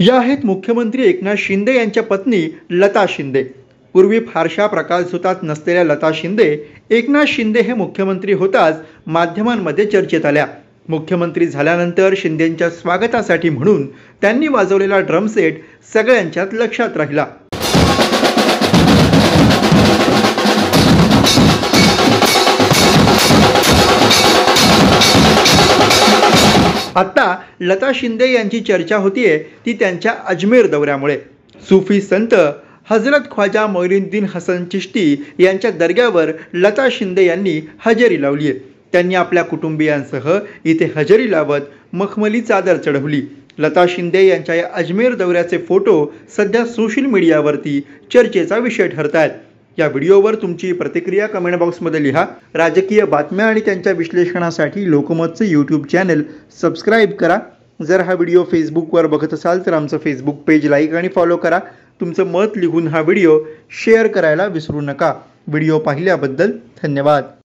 या आहेत मुख्यमंत्री एकनाथ शिंदे यांच्या पत्नी लता शिंदे पूर्वी फारशा प्रकाशझुतात नसलेल्या लता शिंदे एकनाथ शिंदे हे मुख्यमंत्री होताच माध्यमांमध्ये चर्चेत आल्या मुख्यमंत्री झाल्यानंतर शिंदेंच्या स्वागतासाठी म्हणून त्यांनी वाजवलेला ड्रमसेट सगळ्यांच्यात लक्षात राहिला आत्ता लता शिंदे यांची चर्चा होतीये ती त्यांच्या अजमेर दौऱ्यामुळे सुफी संत हजरत ख्वाजा मोईनुद्दीन हसन चिश्ती यांच्या दर्ग्यावर लता शिंदे यांनी हजेरी लावली आहे त्यांनी आपल्या कुटुंबियांसह इथे हजेरी लावत मखमली चादर चढवली लता शिंदे यांच्या या अजमेर दौऱ्याचे फोटो सध्या सोशल मीडियावरती चर्चेचा विषय ठरत आहेत या व्हिडिओवर तुमची प्रतिक्रिया कमेंट बॉक्समध्ये लिहा राजकीय बातम्या आणि त्यांच्या विश्लेषणासाठी लोकमतचं यूट्यूब चॅनल सबस्क्राईब करा जर हा व्हिडिओ फेसबुकवर बघत असाल तर आमचं फेसबुक पेज लाईक आणि फॉलो करा तुमचं मत लिहून हा व्हिडिओ शेअर करायला विसरू नका व्हिडिओ पाहिल्याबद्दल धन्यवाद